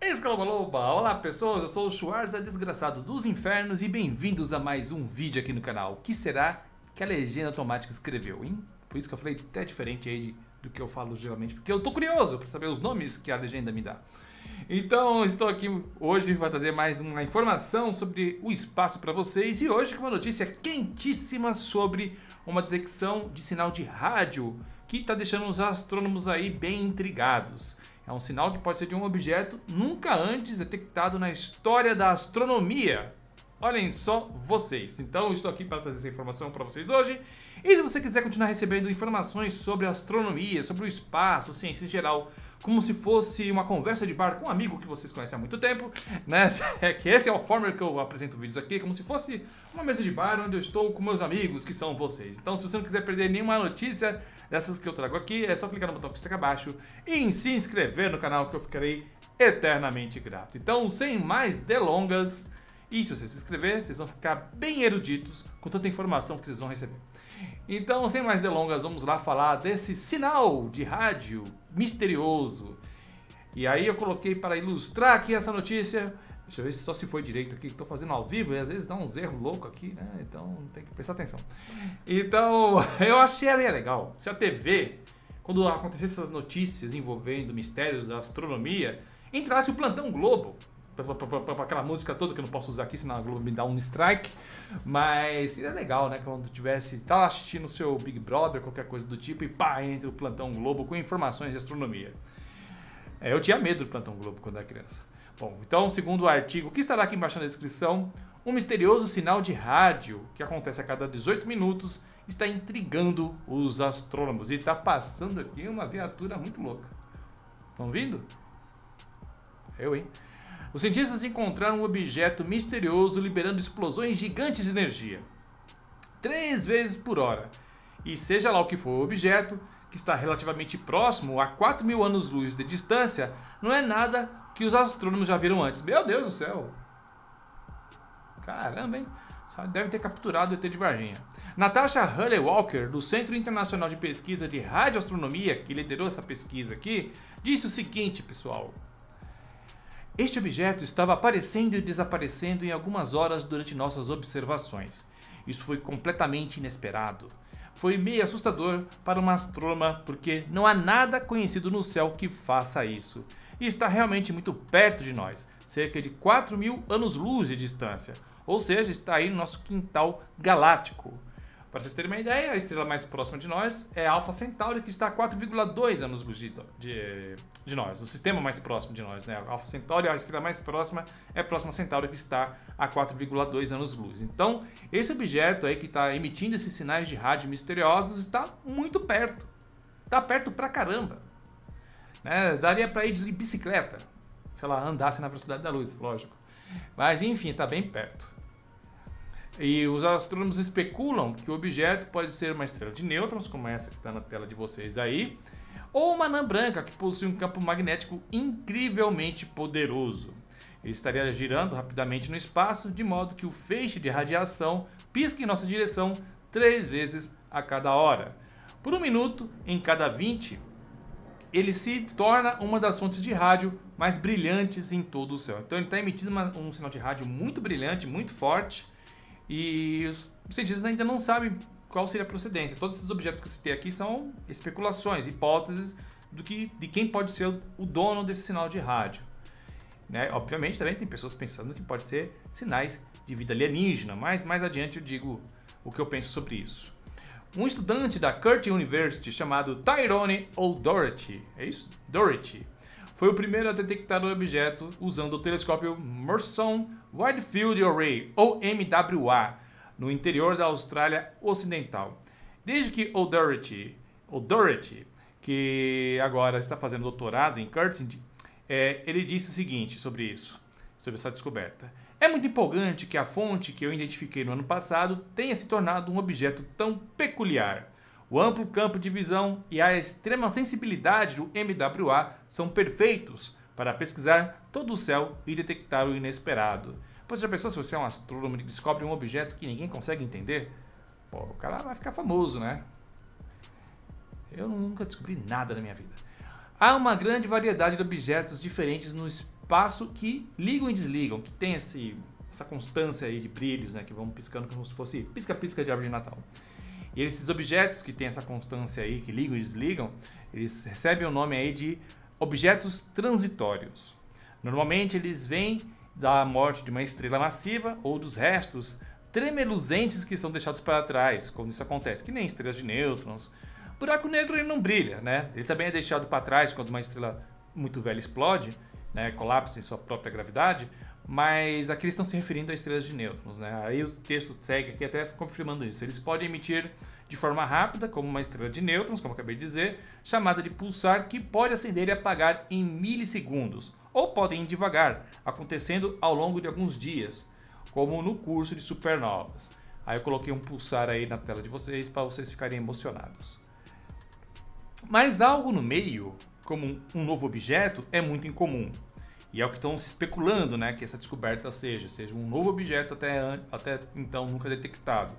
Escalobaloba! Olá pessoas, eu sou o Schwarza Desgraçado dos Infernos e bem-vindos a mais um vídeo aqui no canal. O que será que a legenda automática escreveu, hein? Por isso que eu falei até diferente aí de, do que eu falo geralmente, porque eu tô curioso para saber os nomes que a legenda me dá. Então, estou aqui hoje para trazer mais uma informação sobre o espaço para vocês e hoje com uma notícia quentíssima sobre uma detecção de sinal de rádio que está deixando os astrônomos aí bem intrigados. É um sinal que pode ser de um objeto nunca antes detectado na história da astronomia. Olhem só vocês. Então, estou aqui para trazer essa informação para vocês hoje. E se você quiser continuar recebendo informações sobre astronomia, sobre o espaço, ciência em geral, como se fosse uma conversa de bar com um amigo que vocês conhecem há muito tempo, né? É que esse é o former que eu apresento vídeos aqui, como se fosse uma mesa de bar onde eu estou com meus amigos, que são vocês. Então, se você não quiser perder nenhuma notícia dessas que eu trago aqui, é só clicar no botão que está aqui abaixo e se inscrever no canal que eu ficarei eternamente grato. Então, sem mais delongas, e se vocês se inscrever, vocês vão ficar bem eruditos com tanta informação que vocês vão receber. Então, sem mais delongas, vamos lá falar desse sinal de rádio misterioso. E aí eu coloquei para ilustrar aqui essa notícia Deixa eu ver só se foi direito aqui, que estou fazendo ao vivo e às vezes dá uns erros loucos aqui, né? Então tem que prestar atenção. Então, eu achei ela legal. Se a TV, quando acontecessem essas notícias envolvendo mistérios da astronomia, entrasse o Plantão Globo. Pra, aquela música toda que eu não posso usar aqui, senão a Globo me dá um strike. Mas seria legal, né? Quando tivesse, tá lá assistindo o seu Big Brother, qualquer coisa do tipo, e pá, entra o Plantão Globo com informações de astronomia. É, eu tinha medo do Plantão Globo quando era criança. Bom, então, segundo o artigo que estará aqui embaixo na descrição, um misterioso sinal de rádio que acontece a cada 18 minutos está intrigando os astrônomos. E está passando aqui uma viatura muito louca. Estão vindo? Eu, hein? Os cientistas encontraram um objeto misterioso liberando explosões gigantes de energia. Três vezes por hora. E seja lá o que for o objeto, que está relativamente próximo, a 4 mil anos-luz de distância, não é nada que os astrônomos já viram antes. Meu Deus do céu! Caramba, hein? Deve ter capturado o ET de Varginha. Natasha Hurley Walker, do Centro Internacional de Pesquisa de Radioastronomia, que liderou essa pesquisa aqui, disse o seguinte, pessoal. Este objeto estava aparecendo e desaparecendo em algumas horas durante nossas observações. Isso foi completamente inesperado. Foi meio assustador para uma astrônoma, porque não há nada conhecido no céu que faça isso e está realmente muito perto de nós, cerca de 4 mil anos-luz de distância, ou seja, está aí no nosso quintal galáctico. Para vocês terem uma ideia, a estrela mais próxima de nós é Alpha Centauri, que está a 4,2 anos-luz de, de, de, nós, o sistema mais próximo de nós, né? A Alpha Centauri, a estrela mais próxima, é a Próxima Centauri, que está a 4,2 anos-luz. Então, esse objeto aí que está emitindo esses sinais de rádio misteriosos está muito perto. Está perto pra caramba. Né? Daria para ir de bicicleta, se ela andasse na velocidade da luz, lógico. Mas enfim, está bem perto. E os astrônomos especulam que o objeto pode ser uma estrela de nêutrons, como essa que está na tela de vocês aí, ou uma anã branca que possui um campo magnético incrivelmente poderoso. Ele estaria girando rapidamente no espaço, de modo que o feixe de radiação pisca em nossa direção três vezes a cada hora. Por um minuto em cada 20, ele se torna uma das fontes de rádio mais brilhantes em todo o céu. Então ele está emitindo uma, um sinal de rádio muito brilhante, muito forte, e os cientistas ainda não sabem qual seria a procedência. Todos esses objetos que eu citei aqui são especulações, hipóteses do que, de quem pode ser o dono desse sinal de rádio. Né? Obviamente também tem pessoas pensando que pode ser sinais de vida alienígena, mas mais adiante eu digo o que eu penso sobre isso um estudante da Curtin University chamado Tyrone O'Doherty, é isso? Dorothy, foi o primeiro a detectar o objeto usando o telescópio Merson Wide Field Array, ou MWA, no interior da Austrália Ocidental. Desde que O'Doherty, O'Doherty que agora está fazendo doutorado em Curtin, é, ele disse o seguinte sobre isso, sobre essa descoberta. É muito empolgante que a fonte que eu identifiquei no ano passado tenha se tornado um objeto tão peculiar. O amplo campo de visão e a extrema sensibilidade do MWA são perfeitos para pesquisar todo o céu e detectar o inesperado. Pois já pensou se você é um astrônomo e descobre um objeto que ninguém consegue entender? Pô, o cara vai ficar famoso, né? Eu nunca descobri nada na minha vida. Há uma grande variedade de objetos diferentes no espaço passo que ligam e desligam, que tem esse, essa constância aí de brilhos, né, que vão piscando como se fosse pisca-pisca de árvore de Natal. E esses objetos que têm essa constância aí, que ligam e desligam, eles recebem o nome aí de objetos transitórios. Normalmente eles vêm da morte de uma estrela massiva ou dos restos tremeluzentes que são deixados para trás quando isso acontece, que nem estrelas de nêutrons. buraco negro ele não brilha, né? Ele também é deixado para trás quando uma estrela muito velha explode, né, em sua própria gravidade, mas aqui eles estão se referindo a estrelas de nêutrons. Né? Aí o texto segue aqui até confirmando isso. Eles podem emitir de forma rápida, como uma estrela de nêutrons, como acabei de dizer, chamada de pulsar, que pode acender e apagar em milissegundos, ou podem ir devagar, acontecendo ao longo de alguns dias, como no curso de supernovas. Aí eu coloquei um pulsar aí na tela de vocês para vocês ficarem emocionados. Mas algo no meio como um novo objeto é muito incomum. E é o que estão especulando, né, que essa descoberta seja, seja um novo objeto até, até então nunca detectado.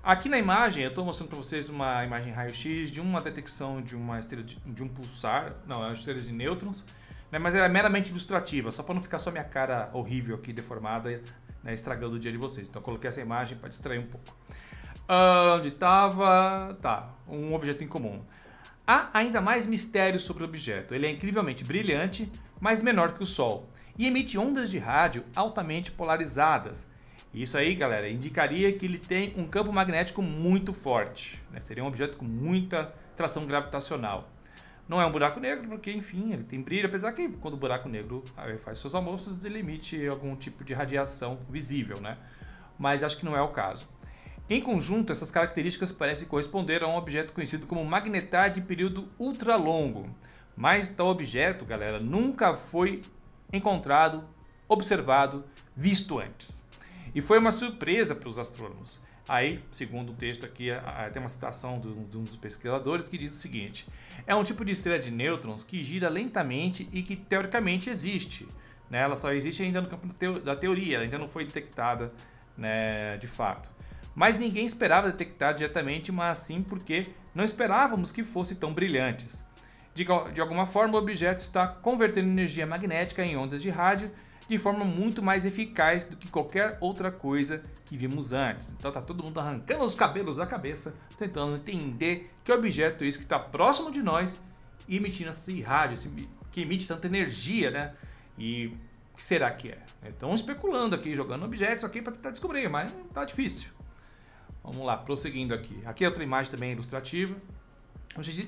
Aqui na imagem, eu estou mostrando para vocês uma imagem raio-x de uma detecção de uma estrela de, de um pulsar, não, é uma estrela de nêutrons, né, mas ela é meramente ilustrativa, só para não ficar só minha cara horrível aqui, deformada, né, estragando o dia de vocês. Então eu coloquei essa imagem para distrair um pouco. Uh, onde estava? Tá, um objeto em comum. Há ainda mais mistérios sobre o objeto. Ele é incrivelmente brilhante, mas menor que o Sol, e emite ondas de rádio altamente polarizadas. Isso aí, galera, indicaria que ele tem um campo magnético muito forte. Né? Seria um objeto com muita tração gravitacional. Não é um buraco negro, porque, enfim, ele tem brilho, apesar que quando o buraco negro faz seus almoços, ele emite algum tipo de radiação visível, né? Mas acho que não é o caso. Em conjunto, essas características parecem corresponder a um objeto conhecido como magnetar de período ultralongo. Mas tal objeto, galera, nunca foi encontrado, observado, visto antes. E foi uma surpresa para os astrônomos. Aí, segundo o texto aqui, tem uma citação de um dos pesquisadores que diz o seguinte: é um tipo de estrela de nêutrons que gira lentamente e que teoricamente existe. Né? Ela só existe ainda no campo da teoria, ela ainda não foi detectada né, de fato mas ninguém esperava detectar diretamente, mas sim porque não esperávamos que fossem tão brilhantes. De, de alguma forma, o objeto está convertendo energia magnética em ondas de rádio de forma muito mais eficaz do que qualquer outra coisa que vimos antes. Então tá todo mundo arrancando os cabelos da cabeça, tentando entender que objeto é esse que está próximo de nós e emitindo esse rádio, esse, que emite tanta energia, né? E o que será que é? Estão especulando aqui, jogando objetos aqui para tentar descobrir, mas tá difícil. Vamos lá, prosseguindo aqui. Aqui é outra imagem também ilustrativa.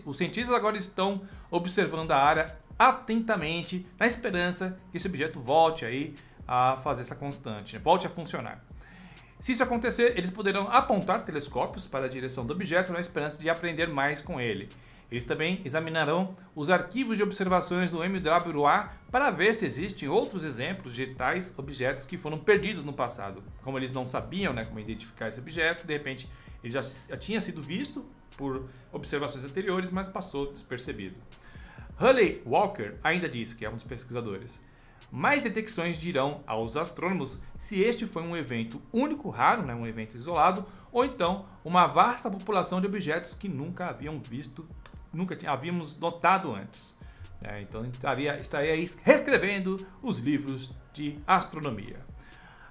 Os cientistas agora estão observando a área atentamente, na esperança que esse objeto volte aí a fazer essa constante, né? volte a funcionar. Se isso acontecer, eles poderão apontar telescópios para a direção do objeto na esperança de aprender mais com ele. Eles também examinarão os arquivos de observações do MWA para ver se existem outros exemplos de tais objetos que foram perdidos no passado. Como eles não sabiam né, como identificar esse objeto, de repente ele já, já tinha sido visto por observações anteriores, mas passou despercebido. Hurley Walker ainda disse, que é um dos pesquisadores, mais detecções dirão aos astrônomos se este foi um evento único, raro, né, um evento isolado, ou então uma vasta população de objetos que nunca haviam visto, nunca havíamos notado antes. É, então estaria, estaria reescrevendo os livros de astronomia.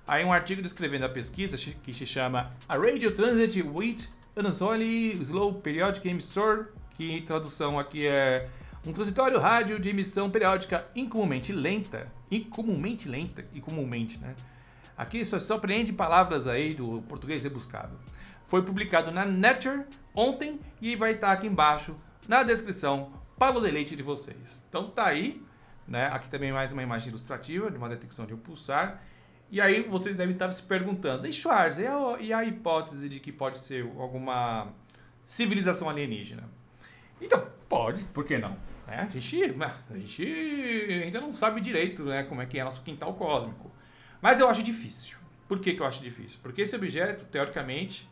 Aí um artigo descrevendo a pesquisa que se chama A Radio Transit with unusually Slow Periodic Emissor, que tradução aqui é um transitório rádio de emissão periódica incomumente lenta. Incomumente lenta, incomumente, né? Aqui só, só aprende palavras aí do português rebuscado. Foi publicado na Nature ontem e vai estar tá aqui embaixo na descrição para o deleite de vocês. Então tá aí, né? Aqui também mais uma imagem ilustrativa de uma detecção de um pulsar. E aí vocês devem estar se perguntando, e Schwarz, e a, e a hipótese de que pode ser alguma civilização alienígena? Então, pode, por que não? É, a, gente, né, a gente ainda não sabe direito né, como é que é nosso quintal cósmico. Mas eu acho difícil. Por que, que eu acho difícil? Porque esse objeto, teoricamente,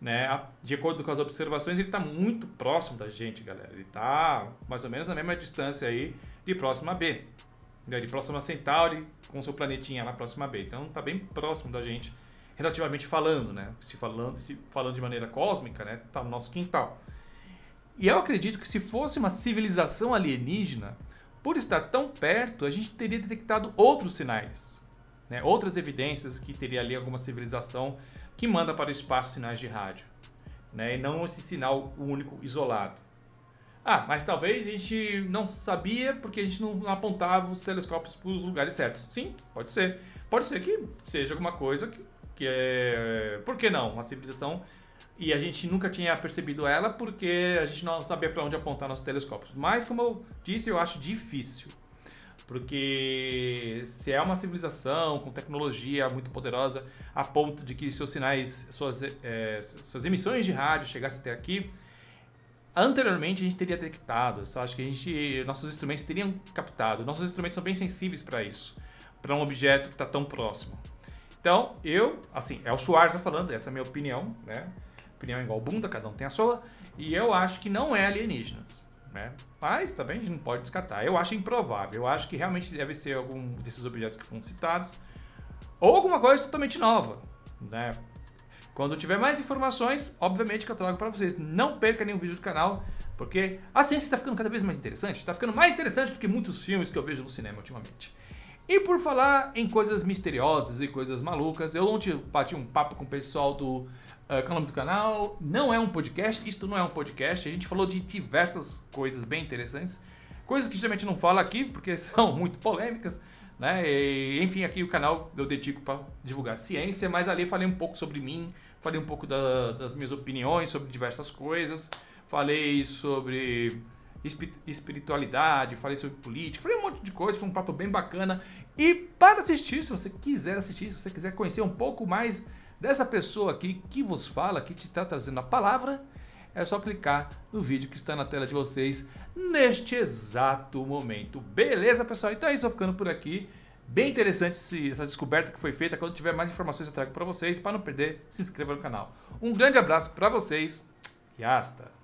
né, de acordo com as observações, ele está muito próximo da gente, galera. Ele está mais ou menos na mesma distância aí de próxima B. Né, de próxima Centauri, com seu planetinha lá próxima B. Então está bem próximo da gente, relativamente falando, né? Se falando, se falando de maneira cósmica, né? Tá no nosso quintal. E eu acredito que se fosse uma civilização alienígena, por estar tão perto, a gente teria detectado outros sinais, né? outras evidências que teria ali alguma civilização que manda para o espaço sinais de rádio, né? e não esse sinal único isolado. Ah, mas talvez a gente não sabia porque a gente não apontava os telescópios para os lugares certos. Sim, pode ser. Pode ser que seja alguma coisa que, que é. Por que não? Uma civilização e a gente nunca tinha percebido ela porque a gente não sabia para onde apontar nossos telescópios. Mas, como eu disse, eu acho difícil. Porque se é uma civilização com tecnologia muito poderosa a ponto de que seus sinais, suas, é, suas emissões de rádio chegassem até aqui, anteriormente a gente teria detectado. só acho que a gente, nossos instrumentos teriam captado. Nossos instrumentos são bem sensíveis para isso, para um objeto que está tão próximo. Então, eu, assim, é o Suárez falando, essa é a minha opinião, né? opinião igual bunda, cada um tem a sua. E eu acho que não é alienígenas. Né? Mas também a gente não pode descartar. Eu acho improvável. Eu acho que realmente deve ser algum desses objetos que foram citados. Ou alguma coisa totalmente nova. Né? Quando tiver mais informações, obviamente que eu trago para vocês. Não perca nenhum vídeo do canal, porque a ciência está ficando cada vez mais interessante. Está ficando mais interessante do que muitos filmes que eu vejo no cinema ultimamente. E por falar em coisas misteriosas e coisas malucas, eu ontem bati um papo com o pessoal do uh, eh, canal é do canal. Não é um podcast, isto não é um podcast. A gente falou de diversas coisas bem interessantes, coisas que geralmente não fala aqui porque são muito polêmicas, né? E, enfim, aqui o canal eu dedico para divulgar ciência, mas ali falei um pouco sobre mim, falei um pouco da, das minhas opiniões sobre diversas coisas, falei sobre espiritualidade, falei sobre política, falei um monte de coisa, foi um papo bem bacana. E para assistir, se você quiser assistir, se você quiser conhecer um pouco mais dessa pessoa aqui que vos fala, que te está trazendo a palavra, é só clicar no vídeo que está na tela de vocês neste exato momento. Beleza, pessoal? Então é isso, eu ficando por aqui. Bem interessante essa descoberta que foi feita. Quando tiver mais informações eu trago para vocês. Para não perder, se inscreva no canal. Um grande abraço para vocês e hasta!